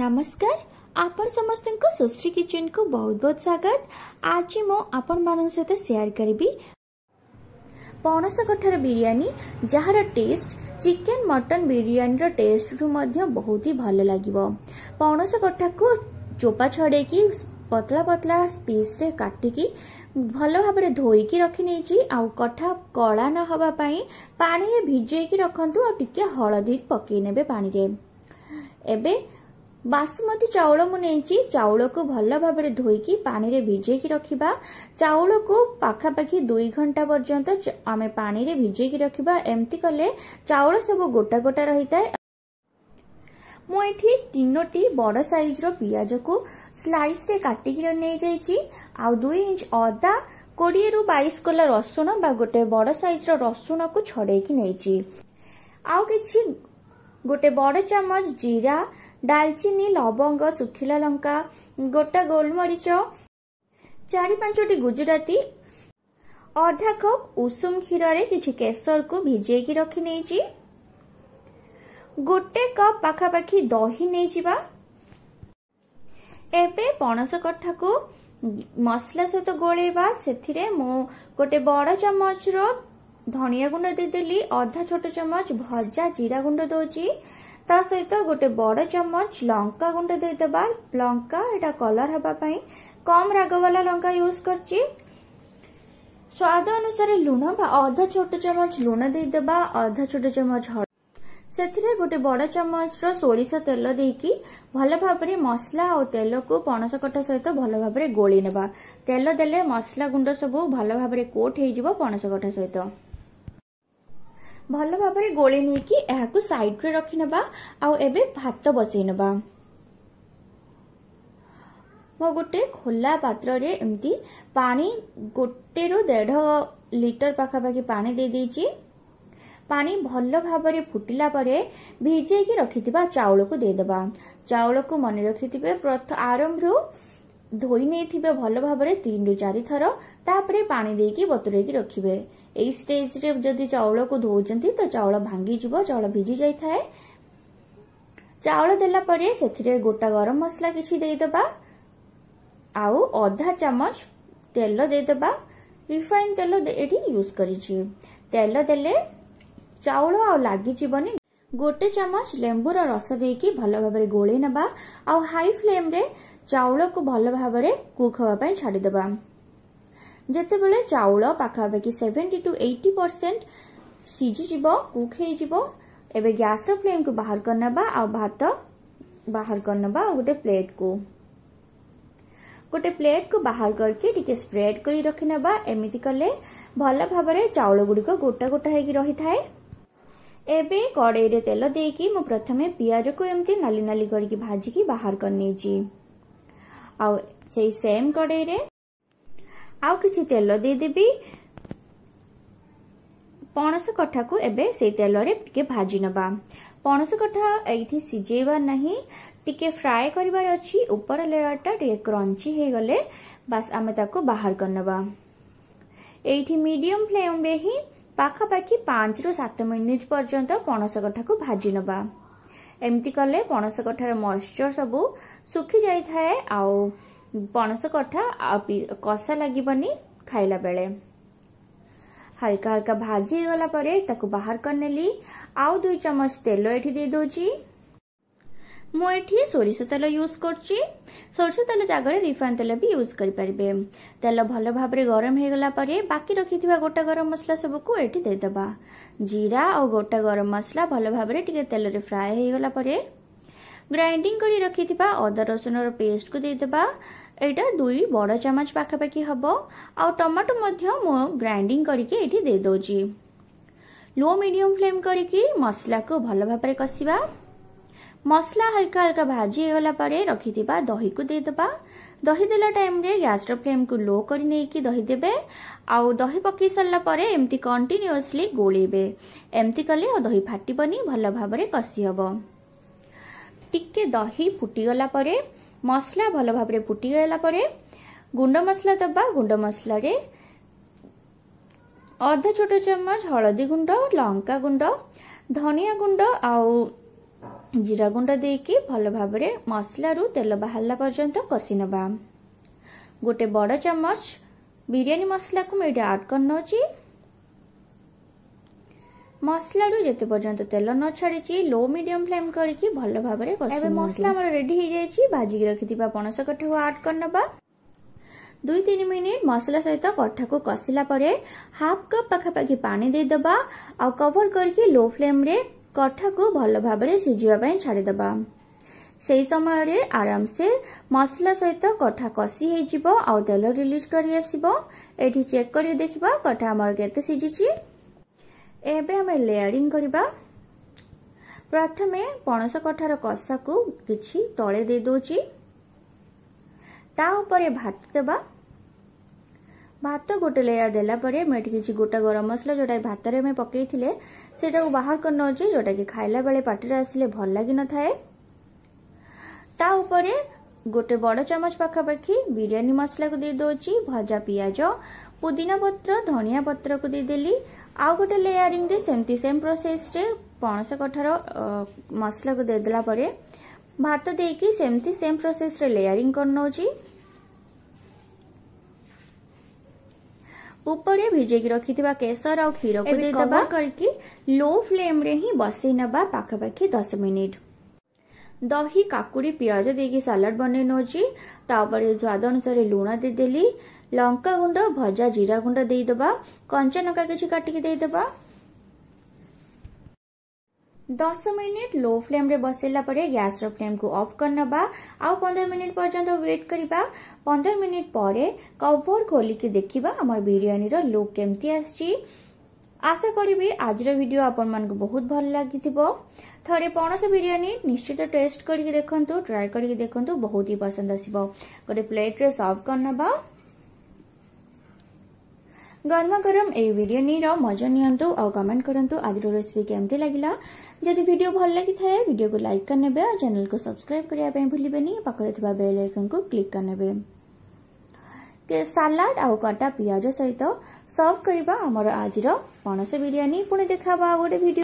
ନମସ୍କାର ଆପଣ ସମସ୍ତଙ୍କୁ ସୁଶ୍ରୀ କିଚେନକୁ ବହୁତ ବହୁତ ସ୍ୱାଗତ ଆଜି ମୁଁ ଆପଣମାନଙ୍କ ସହିତ ସେୟାର କରିବି ପଣସ କଠାର ବିରିୟାନୀ ଯାହାର ଟେଷ୍ଟ ଚିକେନ୍ ମଟନ୍ ବିରିୟାନୀର ଟେଷ୍ଟରୁ ମଧ୍ୟ ବହୁତ ହି ଭଲ ଲାଗିବ ପଣସ କଠାକୁ ଚୋପା ଛଡ଼େଇକି ପତଳା ପତଳା ପିସ୍ରେ କାଟିକି ଭଲ ଭାବରେ ଧୋଇକି ରଖିନେଇଛି ଆଉ କଠା କଳା ନ ହେବା ପାଇଁ ପାଣିରେ ଭିଜେଇକି ରଖନ୍ତୁ ଆଉ ଟିକେ ହଳଦୀ ପକେଇ ନେବେ ପାଣିରେ ଏବେ ବାସୁମତୀ ଚାଉଳ ମୁଁ ନେଇଛି ଚାଉଳକୁ ଭଲ ଭାବରେ ଧୋଇକି ପାଣିରେ ଭିଜେଇକି ରଖିବା ଚାଉଳକୁ ପାଖାପାଖି ଦୁଇ ଘଣ୍ଟା ପର୍ଯ୍ୟନ୍ତ ଆମେ ପାଣିରେ ଭିଜେଇକି ରଖିବା ଏମିତି କଲେ ଚାଉଳ ସବୁ ଗୋଟା ଗୋଟା ରହିଥାଏ ମୁଁ ଏଠି ତିନୋଟି ବଡ଼ ସାଇଜର ପିଆଜକୁ ସ୍ଲାଇସ୍ରେ କାଟିକି ନେଇଯାଇଛି ଆଉ ଦୁଇ ଇଞ୍ଚ ଅଦା କୋଡ଼ିଏରୁ ବାଇଶ କୋଲା ରସୁଣ ବା ଗୋଟେ ବଡ଼ ସାଇଜର ରସୁଣକୁ ଛଡ଼େଇକି ନେଇଛି ଆଉ କିଛି ଗୋଟେ ବଡ଼ ଚାମଚ ଜିରା ଡାଲଚିନି ଲବଙ୍ଗ ଶୁଖିଲା ଲଙ୍କା ଗୋଟା ଗୋଲମରିଚ ଚାରି ପାଞ୍ଚଟି ଗୁଜୁରାତି ଅଧା କପ୍ ଉଷୁମ କ୍ଷୀରରେ କିଛି କେଶରକୁ ଭିଜେଇକି ରଖି ନେଇଛି ଗୋଟେ କପ୍ ପାଖାପାଖି ଦହି ନେଇଯିବା ଏବେ ପଣସ କଠାକୁ ମସଲା ସହିତ ଗୋଳେଇବା ସେଥିରେ ମୁଁ ଗୋଟେ ବଡ଼ ଚାମଚର ଧନିଆ ଗୁଣ୍ଡ ଦେଇଦେଲି ଅଧା ଛୋଟ ଚାମଚ ଭଜା ଜିରା ଗୁଣ୍ଡ ଦେଉଛି ତା ସହିତ ଗୋଟେ ବଡ଼ ଚାମଚ ଲଙ୍କା ଗୁଣ୍ଡ ଦେଇଦେବା ଲଙ୍କା ଏଇଟା କଲର୍ ହେବା ପାଇଁ କମ୍ ରାଗବାଲା ଲଙ୍କା ୟୁଜ୍ କରିଛି ସ୍ୱାଦ ଅନୁସାରେ ଲୁଣ ବା ଅଧା ଛୋଟ ଚାମଚ ଲୁଣ ଦେଇଦେବା ଅଧା ଛୋଟ ଚାମଚ ହଳଦୀ ସେଥିରେ ଗୋଟେ ବଡ଼ ଚାମଚର ସୋରିଷ ତେଲ ଦେଇକି ଭଲ ଭାବରେ ମସଲା ଆଉ ତେଲକୁ ପଣସ କଠା ସହିତ ଭଲ ଭାବରେ ଗୋଳି ନେବା ତେଲ ଦେଲେ ମସଲା ଗୁଣ୍ଡ ସବୁ ଭଲ ଭାବରେ କୋଟ୍ ହେଇଯିବ ପଣସ କଠା ସହିତ ଭଲ ଭାବରେ ଗୋଳେଇ ନେଇକି ଏହାକୁ ସାଇଡ୍ରେ ରଖିନେବା ଆଉ ଏବେ ଭାତ ବସେଇ ନେବା ମୁଁ ଗୋଟେ ଖୋଲା ପାତ୍ରରେ ଏମିତି ପାଣି ଗୋଟେରୁ ଦେଢ଼ ଲିଟର ପାଖାପାଖି ପାଣି ଦେଇଦେଇଛି ପାଣି ଭଲ ଭାବରେ ଫୁଟିଲା ପରେ ଭିଜେଇକି ରଖିଥିବା ଚାଉଳକୁ ଦେଇଦେବା ଚାଉଳକୁ ମନେ ରଖିଥିବେ ଆରମ୍ଭରୁ ଧୋଇ ନେଇଥିବେ ଭଲ ଭାବରେ ତିନିରୁ ଚାରି ଥର ତାପରେ ପାଣି ଦେଇକି ବତୁରେଇକି ରଖିବେ ଏଇ ଷ୍ଟେଜ୍ରେ ଯଦି ଚାଉଳକୁ ଧୋଉଛନ୍ତି ତ ଚାଉଳ ଭାଙ୍ଗିଯିବ ଚାଉଳ ଭିଜି ଯାଇଥାଏ ଚାଉଳ ଦେଲା ପରେ ସେଥିରେ ଗୋଟା ଗରମ ମସଲା କିଛି ଦେଇଦେବା ଆଉ ଅଧା ଚାମଚ ତେଲ ଦେଇଦେବା ରିଫାଇନ୍ ତେଲ ଏଠି ୟୁଜ୍ କରିଛି ତେଲ ଦେଲେ ଚାଉଳ ଆଉ ଲାଗିଯିବନି ଗୋଟେ ଚାମଚ ଲେମ୍ବୁର ରସ ଦେଇକି ଭଲ ଭାବରେ ଗୋଳେଇ ନେବା ଆଉ ହାଇ ଫ୍ଲେମ୍ରେ ଚାଉଳକୁ ଭଲ ଭାବରେ କୁକ୍ ହେବା ପାଇଁ ଛାଡ଼ିଦେବା ଯେତେବେଳେ ଚାଉଳ ପାଖାପାଖି ସେଭେଣ୍ଟି ଟୁ ଏଇଟି ପରସେଣ୍ଟ ସିଝିଯିବ କୁକ୍ ହେଇଯିବ ଏବେ ଗ୍ୟାସ୍ର ଫ୍ଲେମ୍କୁ ବାହାର କରିନେବା ଆଉ ଭାତ ବାହାର କରିନେବା ଆଉ ଗୋଟେ ପ୍ଲେଟ୍କୁ ଗୋଟେ ପ୍ଲେଟ୍କୁ ବାହାର କରିକି ଟିକେ ସ୍ପ୍ରେଡ୍ କରି ରଖିନେବା ଏମିତି କଲେ ଭଲ ଭାବରେ ଚାଉଳ ଗୁଡ଼ିକ ଗୋଟା ଗୋଟା ହେଇକି ରହିଥାଏ ଏବେ କଡ଼େଇରେ ତେଲ ଦେଇକି ମୁଁ ପ୍ରଥମେ ପିଆଜକୁ ଏମିତି ନାଲି ନାଲି କରିକି ଭାଜିକି ବାହାର କରିନେଇଛି ଆଉ ସେଇ ସେମ୍ କଡ଼େଇରେ ଆଉ କିଛି ତେଲ ଦେଇଦେବି ପଣସ କଠାକୁ ଏବେ ସେଇ ତେଲରେ ଟିକେ ଭାଜି ନେବା ପଣସ କଠା ଏଇଠି ସିଝେଇବା ନାହିଁ ଟିକେ ଫ୍ରାଏ କରିବାର ଅଛି ଉପର ଲେୟରଟା ଟିକେ କ୍ରଞ୍ଚି ହେଇଗଲେ ବାସ୍ ଆମେ ତାକୁ ବାହାର କରିନେବା ଏଇଠି ମିଡିୟମ ଫ୍ଲେମ୍ରେ ହିଁ ପାଖାପାଖି ପାଞ୍ଚରୁ ସାତ ମିନିଟ୍ ପର୍ଯ୍ୟନ୍ତ ପଣସ କଠାକୁ ଭାଜି ନେବା ଏମିତି କଲେ ପଣସ କଠାର ମଏଶ୍ଚର ସବୁ ଶୁଖି ଯାଇଥାଏ ଆଉ ପଣସ କଠା କଷା ଲାଗିବନି ଖାଇଲା ବେଳେ ହାଲକା ହାଲକା ଭାଜି ହେଇଗଲା ପରେ ତାକୁ ବାହାର କରିନେଲି ଆଉ ଦୁଇ ଚାମଚ ତେଲ ଏଠି ଦେଇଦେଉଛି ମୁଁ ଏଠି ସୋରିଷ ତେଲ ୟୁଜ୍ କରୁଛି ସୋରିଷ ତେଲ ଜାଗାରେ ରିଫାଇନ୍ ତେଲ ବି ୟୁଜ୍ କରିପାରିବେ ତେଲ ଭଲ ଭାବରେ ଗରମ ହେଇଗଲା ପରେ ବାକି ରଖିଥିବା ଗୋଟା ଗରମ ମସଲା ସବୁକୁ ଏଠି ଦେଇଦେବା ଜିରା ଆଉ ଗୋଟା ଗରମ ମସଲା ଭଲ ଭାବରେ ଟିକେ ତେଲରେ ଫ୍ରାଏ ହେଇଗଲା ପରେ ଗ୍ରାଇଣ୍ଡିଂ କରି ରଖିଥିବା ଅଦା ରସୁଣର ପେଷ୍ଟକୁ ଦେଇଦେବା ଏଇଟା ଦୁଇ ବଡ଼ ଚାମଚ ପାଖାପାଖି ହେବ ଆଉ ଟମାଟୋ ମଧ୍ୟ ମୁଁ ଗ୍ରାଇଣ୍ଡିଂ କରିକି ଏଇଠି ଦେଇଦେଉଛି ଲୋ ମିଡ଼ିୟମ୍ ଫ୍ଲେମ୍ କରିକି ମସଲାକୁ ଭଲ ଭାବରେ କଷିବା ମସଲା ହାଲକା ହାଲକା ଭାଜି ହେଇଗଲା ପରେ ରଖିଥିବା ଦହିକୁ ଦେଇଦେବା ଦହି ଦେଲା ଟାଇମ୍ରେ ଗ୍ୟାସ୍ର ଫ୍ଲେମ୍କୁ ଲୋ କରି ନେଇକି ଦହି ଦେବେ ଆଉ ଦହି ପକାଇ ସାରିଲା ପରେ ଏମିତି କଣ୍ଟିନ୍ୟୁଅସଲି ଗୋଳେଇବେ ଏମିତି କଲେ ଆଉ ଦହି ଫାଟିବନି ଭଲ ଭାବରେ କଷି ହେବ ଟିକେ ଦହି ଫୁଟିଗଲା ପରେ ମସଲା ଭଲ ଭାବରେ ଫୁଟିଗଲା ପରେ ଗୁଣ୍ଡ ମସଲା ଦେବା ଗୁଣ୍ଡ ମସଲାରେ ଅଧ ଛୋଟ ଚାମଚ ହଳଦୀ ଗୁଣ୍ଡ ଲଙ୍କା ଗୁଣ୍ଡ ଧନିଆ ଗୁଣ୍ଡ ଆଉ ଜିରା ଗୁଣ୍ଡ ଦେଇକି ଭଲ ଭାବରେ ମସଲାରୁ ତେଲ ବାହାରିଲା ପର୍ଯ୍ୟନ୍ତ କଷି ନେବା ଗୋଟେ ବଡ଼ ଚାମଚ ବିରିୟାନୀ ମସଲାକୁ ମୁଁ ଏଇଠି ଆଡ଼୍ କରିନେଉଛି মশলারু যেতে পর্যন্ত তেল ন ছাড়িছি লো মিডিয়াম ফ্লেম করিকি ভাল ভাবে এবে মশলা আমার রেডি হয়ে যাইছি ভাজিকি রাখিথিবা পনস কঠাকু আড করনবা দুই তিন মিনিট মশলা সহিত কঠাকু কষিলা পরে হাফ কপ পাখাপাখি পানি দেইদবা আউ কভর করিকি লো ফ্লেমরে কঠাকু ভাল ভাবে সিজিবা পাই ছাড়িদবা সেই সময়ে আরামসে মশলা সহিত কঠা কষি হয়ে যাব আউ তেল রিলিজ করে আসব এটি চেক করে দেখবা কঠা আমার কেতে সিজিছি ଏବେ ଆମେ ଲେୟାରିଂ କରିବା ପ୍ରଥମେ ପଣସ କଠାର କଷାକୁ କିଛି ତଳେ ଦେଇଦେଉଛି ତା ଉପରେ ଭାତ ଦେବା ଭାତ ଗୋଟେ ଲେୟାର ଦେଲା ପରେ ମୁଁ ଏଠି କିଛି ଗୋଟା ଗରମ ମସଲା ଯେଉଁଟାକି ଭାତରେ ଆମେ ପକାଇଥିଲେ ସେଇଟାକୁ ବାହାର କରିନେଉଛେ ଯେଉଁଟାକି ଖାଇଲା ବେଳେ ପାଟିରେ ଆସିଲେ ଭଲ ଲାଗିନଥାଏ ତା ଉପରେ ଗୋଟେ ବଡ଼ ଚାମଚ ପାଖାପାଖି ବିରିୟାନୀ ମସଲାକୁ ଦେଇଦେଉଛି ଭଜା ପିଆଜ ପୁଦିନା ପତ୍ର ଧନିଆ ପତ୍ରକୁ ଦେଇଦେଲି ଆଉ ଗୋଟେ ଲେୟାରିଂରେ ସେମିତି ସେମ୍ ପ୍ରୋସେସ୍ରେ ପଣସ କଠାର ମସଲାକୁ ଦେଇଦେଲା ପରେ ଭାତ ଦେଇକି ସେମିତି ସେମ୍ ପ୍ରୋସେସ୍ରେ ଲେୟାରିଂ କରିନେଉଛି ଉପରେ ଭିଜେଇକି ରଖିଥିବା କେଶର ଆଉ କ୍ଷୀରକୁ ଦେଇଦେବା କରିକି ଲୋ ଫ୍ଲେମ୍ରେ ହିଁ ବସେଇ ନେବା ପାଖାପାଖି ଦଶ ମିନିଟ୍ ଦହି କାକୁଡ଼ି ପିଆଜ ଦେଇକି ସାଲାଡ଼ ବନେଇ ନେଉଛି ତାପରେ ସ୍ୱାଦ ଅନୁସାରେ ଲୁଣ ଦେଇଦେଲି लंका गुंड भजा जीरा गुंड देद कंचा लंका किसी काटिकी दे दस मिनिट लो फ्लेम रे बसला गैस र्लेम को अफ कर ना पंद्रह मिनिट पर्यटन व्वेट करवा पंद्रह मिनिट पर कवर खोलिक देखा आम बिरीयर लुक केमती आशा करी आज वीडियो आपन मन को बहुत भल लगी थे पणस बिरीयी निश्चित टेस्ट करके देखु ट्राए करके देखु बहुत ही पसंद आस गए प्लेट्रे सर्व कर गरम गरम ए वीडियो नीर मजा नियंतु आ कमेंट करंतु आज रो रेसिपी केमती लागिला जदि वीडियो भल लागी थाए वीडियो को लाइक करने बे आ चैनल को सब्सक्राइब करिया बे भूलिबेनी पकड़े थबा बेल आइकन को क्लिक करने बे के सलाद आ कटा प्याज सहित सर्व करबा हमर आजरो पणसे बिरयानी पुने देखाबा गोडे